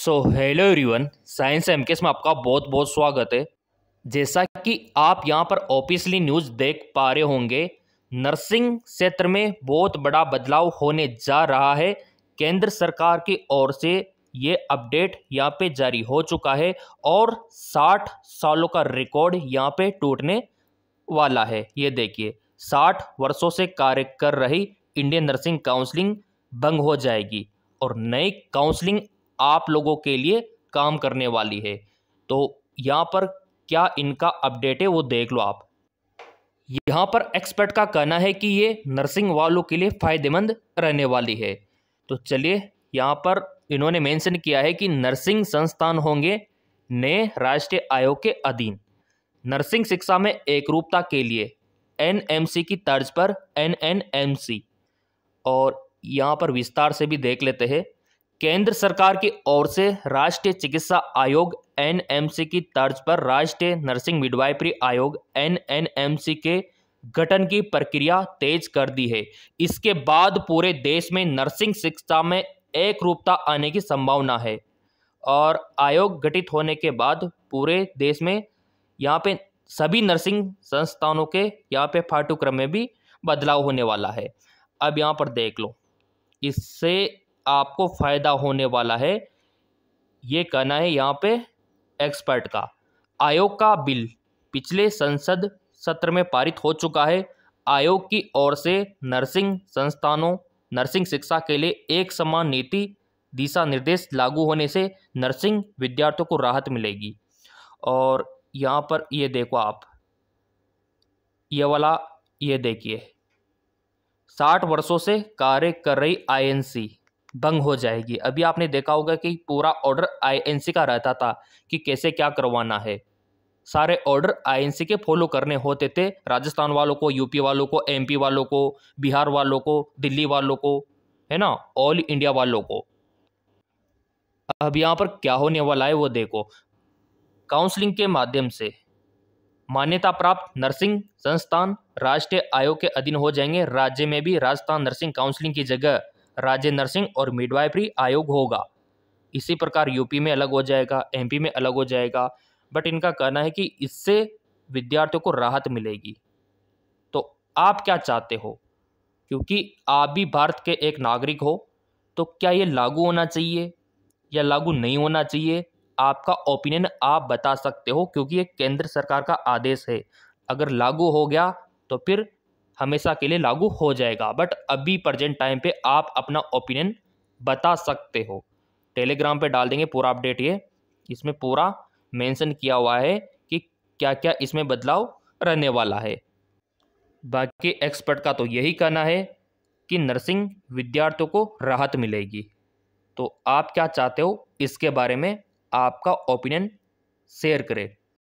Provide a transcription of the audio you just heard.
सो hello everyone science एम में आपका बहुत बहुत स्वागत है जैसा कि आप यहाँ पर ऑफिसली न्यूज़ देख पा रहे होंगे नर्सिंग क्षेत्र में बहुत बड़ा बदलाव होने जा रहा है केंद्र सरकार की ओर से ये अपडेट यहाँ पे जारी हो चुका है और 60 सालों का रिकॉर्ड यहाँ पे टूटने वाला है ये देखिए 60 वर्षों से कार्य कर रही इंडियन नर्सिंग काउंसलिंग भंग हो जाएगी और नई काउंसलिंग आप लोगों के लिए काम करने वाली है तो यहाँ पर क्या इनका अपडेट है वो देख लो आप यहाँ पर एक्सपर्ट का कहना है कि ये नर्सिंग वालों के लिए फ़ायदेमंद रहने वाली है तो चलिए यहाँ पर इन्होंने मेंशन किया है कि नर्सिंग संस्थान होंगे नए राष्ट्रीय आयोग के अधीन नर्सिंग शिक्षा में एक रूपता के लिए एनएमसी की तर्ज पर एनएनएमसी और यहाँ पर विस्तार से भी देख लेते हैं केंद्र सरकार की ओर से राष्ट्रीय चिकित्सा आयोग एनएमसी की तर्ज पर राष्ट्रीय नर्सिंग मिडवाइफरी आयोग एनएनएमसी के गठन की प्रक्रिया तेज कर दी है इसके बाद पूरे देश में नर्सिंग शिक्षा में एक रूपता आने की संभावना है और आयोग गठित होने के बाद पूरे देश में यहाँ पे सभी नर्सिंग संस्थानों के यहाँ पे पाठ्यक्रम में भी बदलाव होने वाला है अब यहाँ पर देख लो इससे आपको फ़ायदा होने वाला है ये कहना है यहाँ पे एक्सपर्ट का आयोग का बिल पिछले संसद सत्र में पारित हो चुका है आयोग की ओर से नर्सिंग संस्थानों नर्सिंग शिक्षा के लिए एक समान नीति दिशा निर्देश लागू होने से नर्सिंग विद्यार्थियों को राहत मिलेगी और यहाँ पर ये देखो आप ये वाला ये देखिए साठ वर्षों से कार्य कर रही आईएनसी भंग हो जाएगी अभी आपने देखा होगा कि पूरा ऑर्डर आईएनसी का रहता था कि कैसे क्या करवाना है सारे ऑर्डर आईएनसी के फॉलो करने होते थे राजस्थान वालों को यूपी वालों को एमपी वालों को बिहार वालों को दिल्ली वालों को है ना ऑल इंडिया वालों को अब यहाँ पर क्या होने वाला है वो देखो काउंसलिंग के माध्यम से मान्यता प्राप्त नर्सिंग संस्थान राष्ट्रीय आयोग के अधीन हो जाएंगे राज्य में भी राजस्थान नर्सिंग काउंसलिंग की जगह राज्य नर्सिंग और मिडवाइफरी आयोग होगा इसी प्रकार यूपी में अलग हो जाएगा एमपी में अलग हो जाएगा बट इनका कहना है कि इससे विद्यार्थियों को राहत मिलेगी तो आप क्या चाहते हो क्योंकि आप भी भारत के एक नागरिक हो तो क्या ये लागू होना चाहिए या लागू नहीं होना चाहिए आपका ओपिनियन आप बता सकते हो क्योंकि ये केंद्र सरकार का आदेश है अगर लागू हो गया तो फिर हमेशा के लिए लागू हो जाएगा बट अभी प्रजेंट टाइम पर आप अपना ओपिनियन बता सकते हो टेलीग्राम पर डाल देंगे पूरा अपडेट ये इसमें पूरा मेंशन किया हुआ है कि क्या क्या इसमें बदलाव रहने वाला है बाकी एक्सपर्ट का तो यही कहना है कि नर्सिंग विद्यार्थियों को राहत मिलेगी तो आप क्या चाहते हो इसके बारे में आपका ओपिनियन शेयर करें